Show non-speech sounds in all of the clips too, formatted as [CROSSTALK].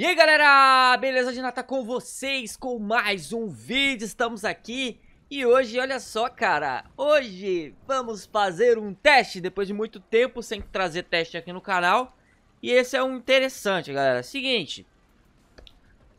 E aí galera, beleza de nata tá com vocês com mais um vídeo, estamos aqui E hoje, olha só cara, hoje vamos fazer um teste depois de muito tempo sem trazer teste aqui no canal E esse é um interessante galera, seguinte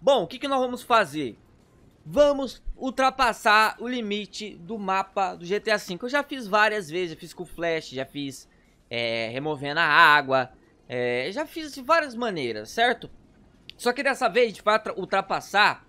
Bom, o que, que nós vamos fazer? Vamos ultrapassar o limite do mapa do GTA V Eu já fiz várias vezes, já fiz com flash, já fiz é, removendo a água é, Já fiz de várias maneiras, certo? Só que dessa vez a gente vai ultrapassar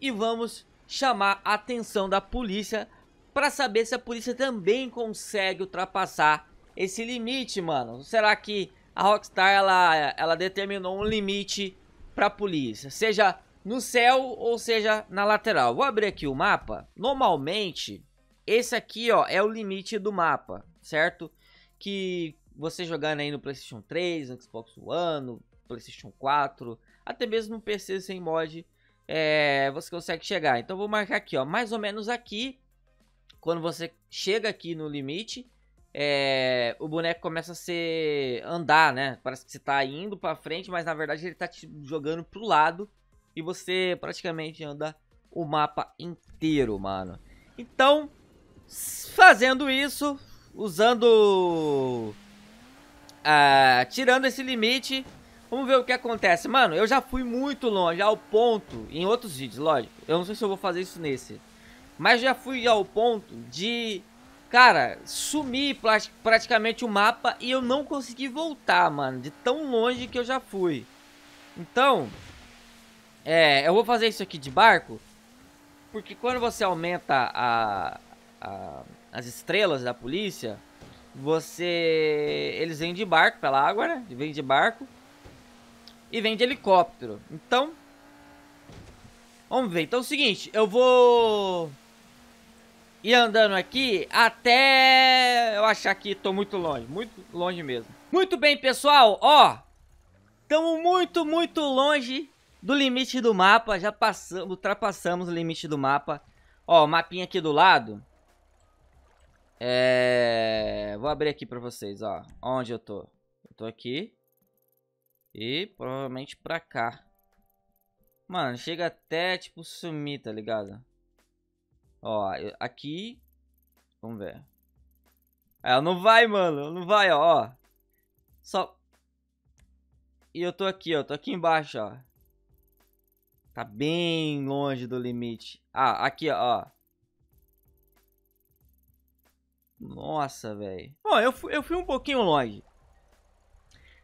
e vamos chamar a atenção da polícia para saber se a polícia também consegue ultrapassar esse limite, mano. Será que a Rockstar ela, ela determinou um limite para a polícia, seja no céu ou seja na lateral? Vou abrir aqui o mapa. Normalmente, esse aqui ó, é o limite do mapa, certo? Que você jogando aí no PlayStation 3, Xbox One, PlayStation 4, até mesmo um PC sem mod, é, você consegue chegar. Então vou marcar aqui, ó, mais ou menos aqui, quando você chega aqui no limite, é, o boneco começa a se andar, né? Parece que você está indo para frente, mas na verdade ele está te jogando pro lado e você praticamente anda o mapa inteiro, mano. Então, fazendo isso, usando, uh, tirando esse limite, Vamos ver o que acontece. Mano, eu já fui muito longe, ao ponto, em outros vídeos, lógico. Eu não sei se eu vou fazer isso nesse. Mas já fui ao ponto de, cara, sumir praticamente o mapa e eu não consegui voltar, mano. De tão longe que eu já fui. Então, é, eu vou fazer isso aqui de barco. Porque quando você aumenta a, a, as estrelas da polícia, você... Eles vêm de barco pela água, né? Vêm de barco e vem de helicóptero. Então, vamos ver. Então é o seguinte, eu vou ir andando aqui até eu achar que tô muito longe, muito longe mesmo. Muito bem, pessoal, ó, estamos muito, muito longe do limite do mapa, já passamos, ultrapassamos o limite do mapa. Ó, o mapinha aqui do lado. É... Vou abrir aqui pra vocês, ó, onde eu tô. Eu tô aqui. E provavelmente pra cá. Mano, chega até, tipo, sumir, tá ligado? Ó, aqui. Vamos ver. Ela não vai, mano. não vai, ó. Só. E eu tô aqui, ó. Tô aqui embaixo, ó. Tá bem longe do limite. Ah, aqui, ó. Nossa, velho. Bom, eu fui, eu fui um pouquinho longe.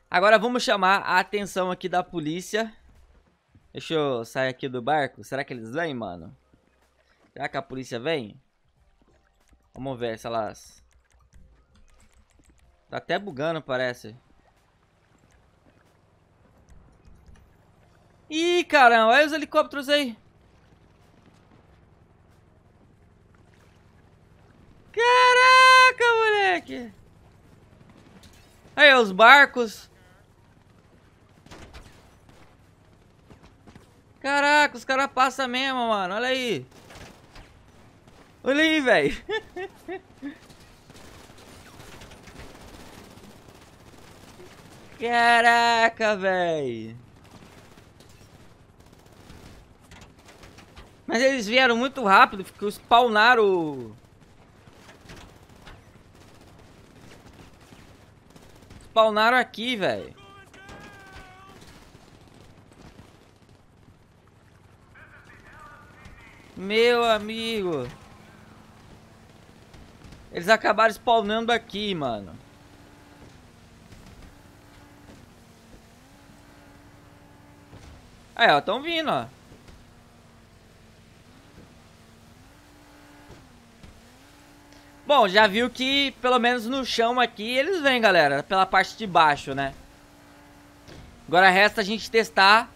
Agora vamos chamar a atenção aqui da polícia. Deixa eu sair aqui do barco. Será que eles vêm, mano? Será que a polícia vem? Vamos ver se elas... Tá até bugando, parece. Ih, caramba. Olha os helicópteros aí. Caraca, moleque. Aí, os barcos. Caraca, os caras passam mesmo, mano. Olha aí. Olha aí, velho. [LAUGHS] Caraca, velho. Mas eles vieram muito rápido, porque spawnaram o... Spawnaram aqui, velho. Meu amigo. Eles acabaram spawnando aqui, mano. Aí, ó, tão vindo, ó. Bom, já viu que pelo menos no chão aqui eles vêm, galera. Pela parte de baixo, né? Agora resta a gente testar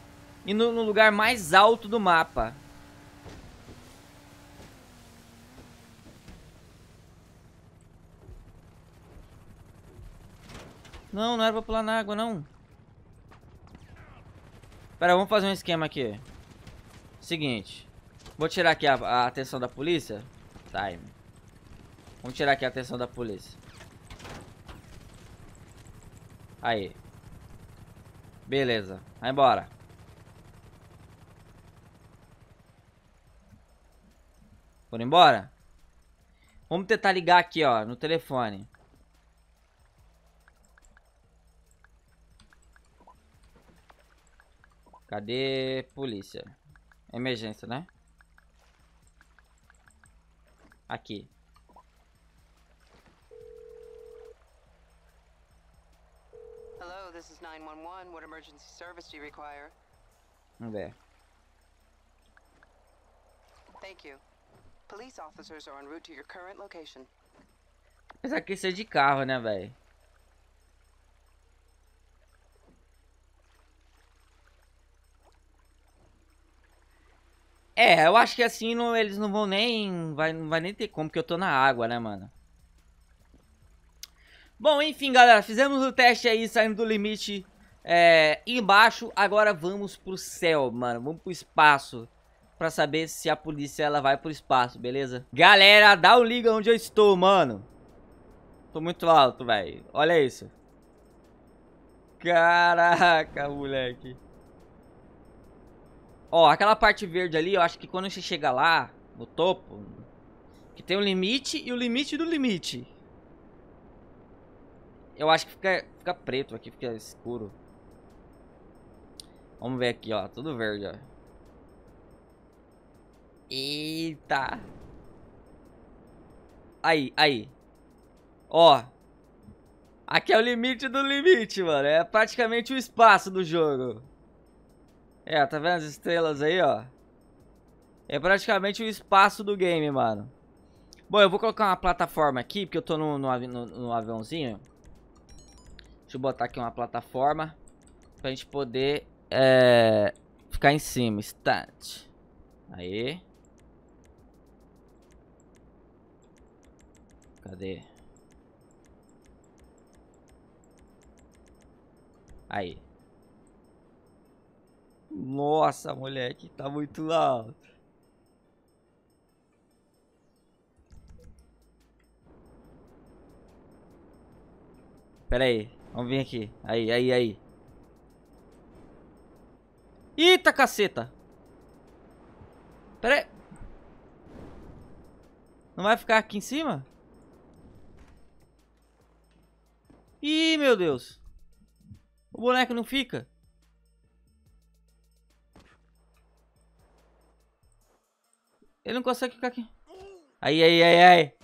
e no lugar mais alto do mapa. Não, não era pra pular na água, não. Pera, vamos fazer um esquema aqui. Seguinte. Vou tirar aqui a, a atenção da polícia. Time. Vamos tirar aqui a atenção da polícia. Aí. Beleza. Vai embora. Foram embora? Vamos tentar ligar aqui, ó, no telefone. Cadê polícia? Emergência, né? Aqui. Hello, this is 911. What emergency service do you require? Vamos ver. Thank you. Police officers are en route to your current location. Mas aqui é de carro, né, velho? É, eu acho que assim não, eles não vão nem. Vai, não vai nem ter como, porque eu tô na água, né, mano? Bom, enfim, galera, fizemos o teste aí, saindo do limite é, embaixo. Agora vamos pro céu, mano. Vamos pro espaço. Pra saber se a polícia ela vai pro espaço, beleza? Galera, dá o um liga onde eu estou, mano. Tô muito alto, velho. Olha isso. Caraca, moleque. Ó, aquela parte verde ali, eu acho que quando você chega lá, no topo, que tem o um limite e o limite do limite. Eu acho que fica, fica preto aqui, fica escuro. Vamos ver aqui, ó. Tudo verde, ó. Eita. Aí, aí. Ó. Aqui é o limite do limite, mano. É praticamente o espaço do jogo. É, tá vendo as estrelas aí, ó? É praticamente o espaço do game, mano. Bom, eu vou colocar uma plataforma aqui, porque eu tô no, no, no, no aviãozinho. Deixa eu botar aqui uma plataforma pra gente poder é, ficar em cima. Start. Aí. Cadê? Aí. Nossa, moleque, tá muito alto. Pera aí, vamos vir aqui. Aí, aí, aí. Eita, caceta! Pera aí. Não vai ficar aqui em cima? Ih, meu Deus. O boneco não fica. Ele não consegue ficar aqui. Aí, aí, aí, aí.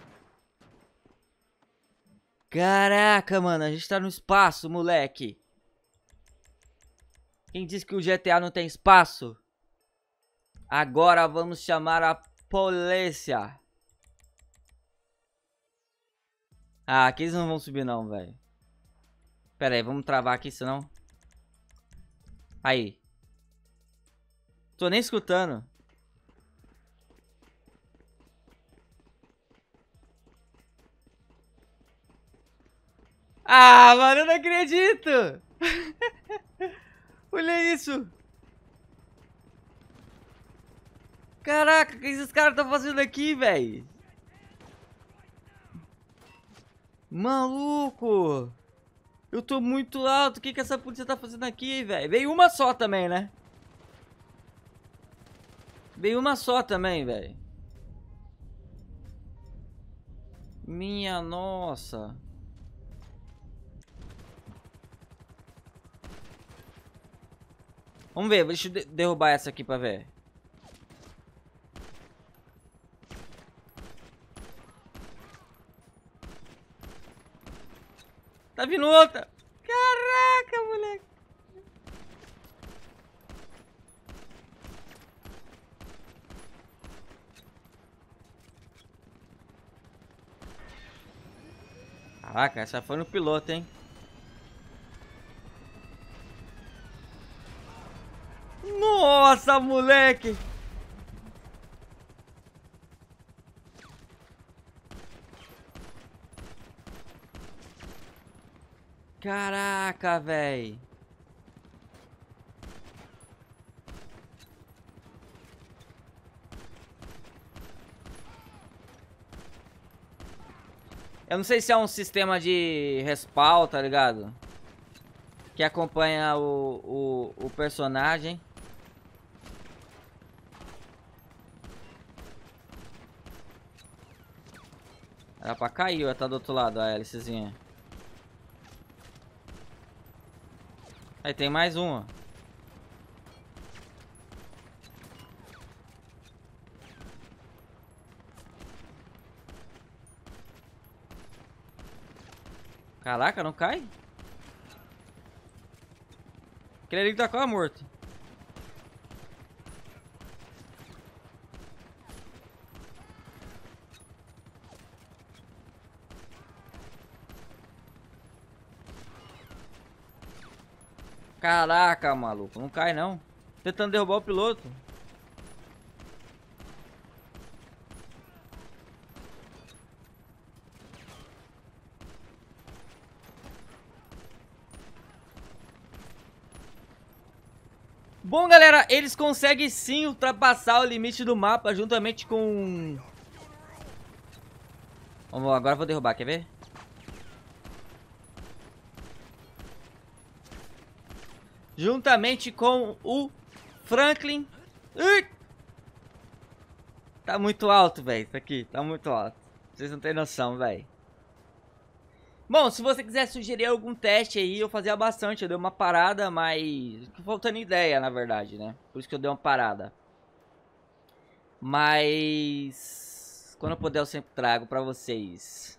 Caraca, mano. A gente tá no espaço, moleque. Quem disse que o GTA não tem espaço? Agora vamos chamar a polícia. Ah, aqui eles não vão subir não, velho. Pera aí, vamos travar aqui, senão... Aí. Tô nem escutando. Ah, mano, eu não acredito! [LAUGHS] Olha isso! Caraca, o que esses caras estão fazendo aqui, velho? Maluco! Eu tô muito alto, o que que essa polícia tá fazendo aqui, velho? Veio uma só também, né? Veio uma só também, velho. Minha nossa. Vamos ver, deixa eu derrubar essa aqui pra ver. Tá vindo outra. Caraca, moleque. Caraca, essa foi no piloto, hein? Nossa, moleque! Caraca, velho. Eu não sei se é um sistema de respawn, tá ligado? Que acompanha o, o, o personagem. Era pra cair, ó, tá do outro lado a hélicezinha. Aí tem mais uma. Caraca, não cai? Aquele ali que tá com a morte? Caraca, maluco. Não cai, não. Tentando derrubar o piloto. Bom, galera, eles conseguem sim ultrapassar o limite do mapa juntamente com... Vamos, agora vou derrubar, quer ver? Juntamente com o Franklin. Tá muito alto, velho. Isso aqui tá muito alto. Vocês não têm noção, velho. Bom, se você quiser sugerir algum teste aí, eu fazia bastante. Eu dei uma parada, mas... Faltando ideia, na verdade, né? Por isso que eu dei uma parada. Mas... Quando eu puder, eu sempre trago pra vocês.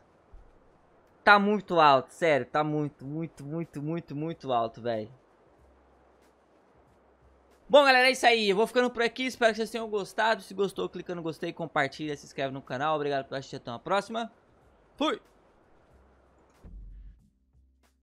Tá muito alto, sério. Tá muito, muito, muito, muito, muito alto, velho. Bom, galera, é isso aí. Eu vou ficando por aqui. Espero que vocês tenham gostado. Se gostou, clica no gostei, compartilha, se inscreve no canal. Obrigado por assistir. Até uma próxima. Fui!